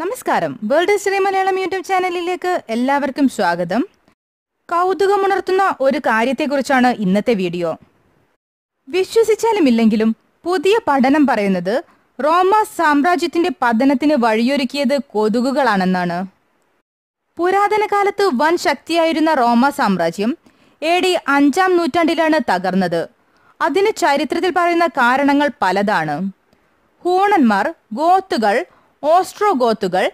നമസ്കാരം world history Malayalam YouTube ചാനലിലേക്ക് എല്ലാവർക്കും സ്വാഗതം കൗതുകമുണർത്തുന്ന ഒരു കാര്യത്തെക്കുറിച്ചാണ് ഇന്നത്തെ വീഡിയോ വിശ്വസിച്ചാലും ഇല്ലെങ്കിലും പുതിയ പഠനം പറയുന്നത് റോമ സാമ്രാജ്യത്തിന്റെ പതനത്തിന് വഴിയൊരുക്കിയത് കൊതുകുകളാണെന്നാണ് പുരാതന കാലത്ത് വൻ ശക്തിയായിരുന്ന റോമ സാമ്രാജ്യം എ ഡി അഞ്ചാം നൂറ്റാണ്ടിലാണ് തകർന്നത് അതിന് ചരിത്രത്തിൽ പറയുന്ന കാരണങ്ങൾ പലതാണ് ഹൂണന്മാർ ഗോത്തുകൾ ഓസ്ട്രോഗോത്തുകൾ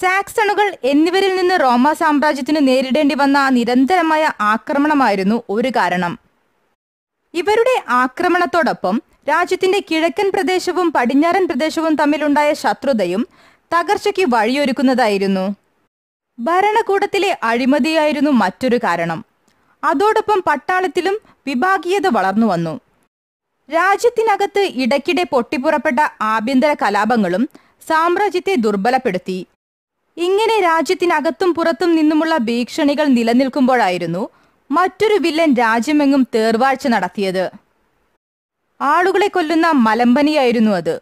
സാക്സണുകൾ എന്നിവരിൽ നിന്ന് റോമ സാമ്രാജ്യത്തിന് നേരിടേണ്ടി വന്ന നിരന്തരമായ ആക്രമണമായിരുന്നു ഒരു കാരണം ഇവരുടെ ആക്രമണത്തോടൊപ്പം രാജ്യത്തിന്റെ കിഴക്കൻ പ്രദേശവും പടിഞ്ഞാറൻ പ്രദേശവും തമ്മിലുണ്ടായ ശത്രുതയും തകർച്ചയ്ക്ക് വഴിയൊരുക്കുന്നതായിരുന്നു ഭരണകൂടത്തിലെ അഴിമതിയായിരുന്നു മറ്റൊരു കാരണം അതോടൊപ്പം പട്ടാളത്തിലും വിഭാഗീയത വളർന്നു വന്നു രാജ്യത്തിനകത്ത് ഇടയ്ക്കിടെ പൊട്ടിപ്പുറപ്പെട്ട ആഭ്യന്തര കലാപങ്ങളും സാമ്രാജ്യത്തെ ദുർബലപ്പെടുത്തി ഇങ്ങനെ രാജ്യത്തിനകത്തും പുറത്തും നിന്നുമുള്ള ഭീഷണികൾ നിലനിൽക്കുമ്പോഴായിരുന്നു മറ്റൊരു വില്ലൻ രാജ്യമെങ്ങും തേർവാഴ്ച നടത്തിയത് ആളുകളെ കൊല്ലുന്ന മലമ്പനിയായിരുന്നു അത്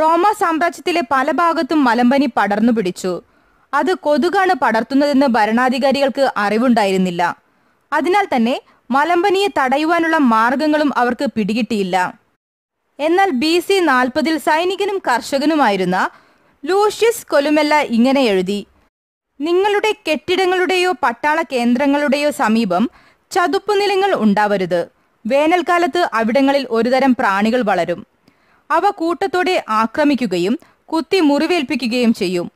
റോമ സാമ്രാജ്യത്തിലെ പല ഭാഗത്തും മലമ്പനി പടർന്നു പിടിച്ചു അത് കൊതുകാണ് പടർത്തുന്നതെന്ന് ഭരണാധികാരികൾക്ക് അറിവുണ്ടായിരുന്നില്ല അതിനാൽ തന്നെ മലമ്പനിയെ തടയുവാനുള്ള മാർഗങ്ങളും അവർക്ക് പിടികിട്ടിയില്ല എന്നാൽ ബി സി നാൽപ്പതിൽ സൈനികനും കർഷകനുമായിരുന്ന ലൂഷ്യസ് കൊലുമെല്ല ഇങ്ങനെ എഴുതി നിങ്ങളുടെ കെട്ടിടങ്ങളുടെയോ പട്ടാള കേന്ദ്രങ്ങളുടെയോ സമീപം ചതുപ്പ് നിലങ്ങൾ ഉണ്ടാവരുത് വേനൽക്കാലത്ത് അവിടങ്ങളിൽ ഒരുതരം പ്രാണികൾ വളരും അവ കൂട്ടത്തോടെ ആക്രമിക്കുകയും കുത്തി മുറിവേൽപ്പിക്കുകയും ചെയ്യും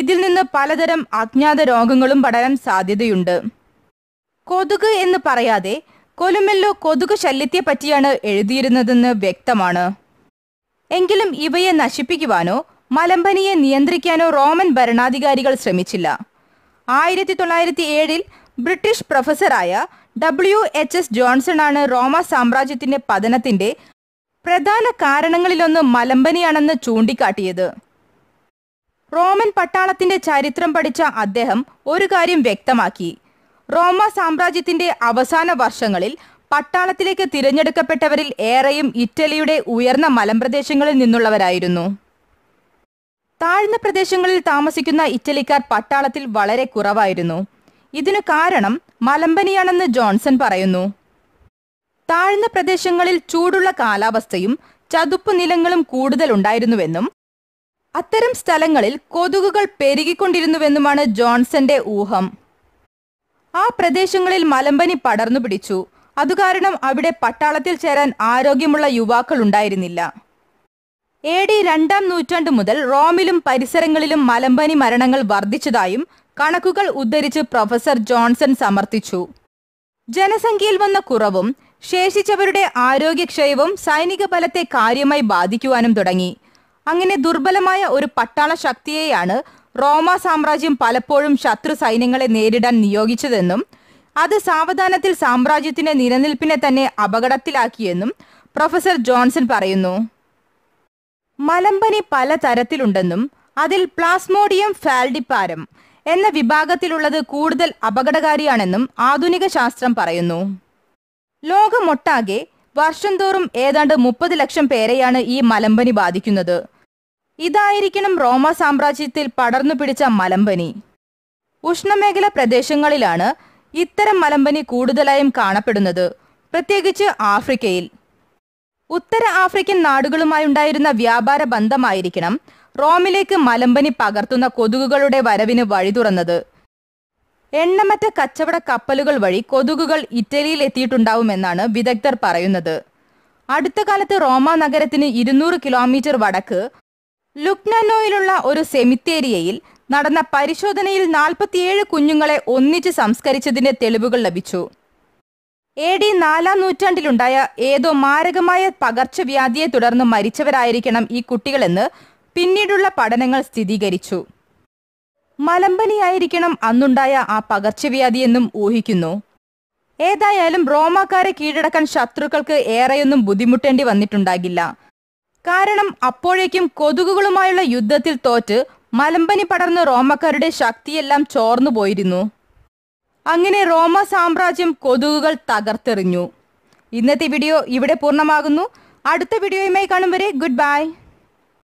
ഇതിൽ നിന്ന് പലതരം അജ്ഞാത രോഗങ്ങളും പടരാൻ സാധ്യതയുണ്ട് കൊതുക് എന്ന് പറയാതെ കൊലുമെല്ലോ കൊതുകു ശല്യത്തെപ്പറ്റിയാണ് എഴുതിയിരുന്നതെന്ന് വ്യക്തമാണ് എങ്കിലും ഇവയെ നശിപ്പിക്കുവാനോ മലമ്പനിയെ നിയന്ത്രിക്കാനോ റോമൻ ഭരണാധികാരികൾ ശ്രമിച്ചില്ല ആയിരത്തി തൊള്ളായിരത്തി ഏഴിൽ ബ്രിട്ടീഷ് പ്രൊഫസറായ ഡബ്ല്യു എച്ച് എസ് ജോൺസൺ ആണ് റോമ സാമ്രാജ്യത്തിന്റെ പതനത്തിന്റെ പ്രധാന കാരണങ്ങളിലൊന്ന് മലമ്പനിയാണെന്ന് ചൂണ്ടിക്കാട്ടിയത് റോമൻ പട്ടാളത്തിന്റെ ചരിത്രം പഠിച്ച അദ്ദേഹം ഒരു കാര്യം വ്യക്തമാക്കി റോമ സാമ്രാജ്യത്തിന്റെ അവസാന വർഷങ്ങളിൽ പട്ടാളത്തിലേക്ക് തിരഞ്ഞെടുക്കപ്പെട്ടവരിൽ ഏറെയും ഇറ്റലിയുടെ ഉയർന്ന മലമ്പ്രദേശങ്ങളിൽ നിന്നുള്ളവരായിരുന്നു താഴ്ന്ന പ്രദേശങ്ങളിൽ താമസിക്കുന്ന ഇറ്റലിക്കാർ പട്ടാളത്തിൽ വളരെ കുറവായിരുന്നു ഇതിനു കാരണം മലമ്പനിയാണെന്ന് ജോൺസൺ പറയുന്നു താഴ്ന്ന പ്രദേശങ്ങളിൽ ചൂടുള്ള കാലാവസ്ഥയും ചതുപ്പ് നിലങ്ങളും കൂടുതൽ ഉണ്ടായിരുന്നുവെന്നും അത്തരം സ്ഥലങ്ങളിൽ കൊതുകുകൾ പെരുകിക്കൊണ്ടിരുന്നുവെന്നുമാണ് ജോൺസന്റെ ഊഹം ആ പ്രദേശങ്ങളിൽ മലമ്പനി പടർന്നു പിടിച്ചു അതുകാരണം അവിടെ പട്ടാളത്തിൽ ചേരാൻ ആരോഗ്യമുള്ള യുവാക്കൾ ഉണ്ടായിരുന്നില്ല എ ഡി രണ്ടാം നൂറ്റാണ്ട് മുതൽ റോമിലും പരിസരങ്ങളിലും മലമ്പനി മരണങ്ങൾ വർദ്ധിച്ചതായും കണക്കുകൾ ഉദ്ധരിച്ച് പ്രൊഫസർ ജോൺസൺ സമർത്ഥിച്ചു ജനസംഖ്യയിൽ വന്ന കുറവും ശേഷിച്ചവരുടെ ആരോഗ്യക്ഷയവും സൈനിക ബലത്തെ കാര്യമായി ബാധിക്കുവാനും തുടങ്ങി അങ്ങനെ ദുർബലമായ ഒരു പട്ടാള ശക്തിയെയാണ് റോമ സാമ്രാജ്യം പലപ്പോഴും ശത്രു സൈന്യങ്ങളെ നേരിടാൻ നിയോഗിച്ചതെന്നും അത് സാവധാനത്തിൽ സാമ്രാജ്യത്തിന്റെ നിലനിൽപ്പിനെ തന്നെ അപകടത്തിലാക്കിയെന്നും പ്രൊഫസർ ജോൺസൺ പറയുന്നു മലമ്പനി പല തരത്തിലുണ്ടെന്നും അതിൽ പ്ലാസ്മോഡിയം ഫാൽഡിപ്പാരം എന്ന വിഭാഗത്തിലുള്ളത് കൂടുതൽ അപകടകാരിയാണെന്നും ആധുനിക ശാസ്ത്രം പറയുന്നു ലോകമൊട്ടാകെ വർഷം തോറും ഏതാണ്ട് മുപ്പത് ലക്ഷം പേരെയാണ് ഈ മലമ്പനി ബാധിക്കുന്നത് ഇതായിരിക്കണം റോമ സാമ്രാജ്യത്തിൽ പടർന്നു പിടിച്ച മലമ്പനി ഉഷ്ണമേഖല പ്രദേശങ്ങളിലാണ് ഇത്തരം മലമ്പനി കൂടുതലായും കാണപ്പെടുന്നത് പ്രത്യേകിച്ച് ആഫ്രിക്കയിൽ ഉത്തര ആഫ്രിക്കൻ നാടുകളുമായുണ്ടായിരുന്ന വ്യാപാര ബന്ധമായിരിക്കണം റോമിലേക്ക് മലമ്പനി പകർത്തുന്ന കൊതുകുകളുടെ വരവിന് വഴി തുറന്നത് എണ്ണമറ്റ കച്ചവട കപ്പലുകൾ വഴി കൊതുകുകൾ ഇറ്റലിയിൽ എത്തിയിട്ടുണ്ടാവുമെന്നാണ് വിദഗ്ധർ പറയുന്നത് അടുത്ത കാലത്ത് റോമ നഗരത്തിന് ഇരുന്നൂറ് കിലോമീറ്റർ വടക്ക് ലുക്നോയിലുള്ള ഒരു സെമിത്തേരിയയിൽ നടന്ന പരിശോധനയിൽ നാൽപ്പത്തിയേഴ് കുഞ്ഞുങ്ങളെ ഒന്നിച്ച് സംസ്കരിച്ചതിന്റെ തെളിവുകൾ ലഭിച്ചു എ ഡി നാലാം നൂറ്റാണ്ടിലുണ്ടായ ഏതോ മാരകമായ പകർച്ചവ്യാധിയെ തുടർന്ന് മരിച്ചവരായിരിക്കണം ഈ കുട്ടികളെന്ന് പിന്നീടുള്ള പഠനങ്ങൾ സ്ഥിരീകരിച്ചു മലമ്പനിയായിരിക്കണം അന്നുണ്ടായ ആ പകർച്ചവ്യാധിയെന്നും ഊഹിക്കുന്നു ഏതായാലും റോമാക്കാരെ കീഴടക്കാൻ ശത്രുക്കൾക്ക് ഏറെയൊന്നും ബുദ്ധിമുട്ടേണ്ടി വന്നിട്ടുണ്ടാകില്ല കാരണം അപ്പോഴേക്കും കൊതുകുകളുമായുള്ള യുദ്ധത്തിൽ തോറ്റ് മലമ്പനി പടർന്ന റോമക്കാരുടെ ശക്തിയെല്ലാം ചോർന്നു പോയിരുന്നു അങ്ങനെ റോമ സാമ്രാജ്യം കൊതുകുകൾ തകർത്തെറിഞ്ഞു ഇന്നത്തെ വീഡിയോ ഇവിടെ പൂർണ്ണമാകുന്നു അടുത്ത വീഡിയോയുമായി കാണും വരെ ഗുഡ് ബൈ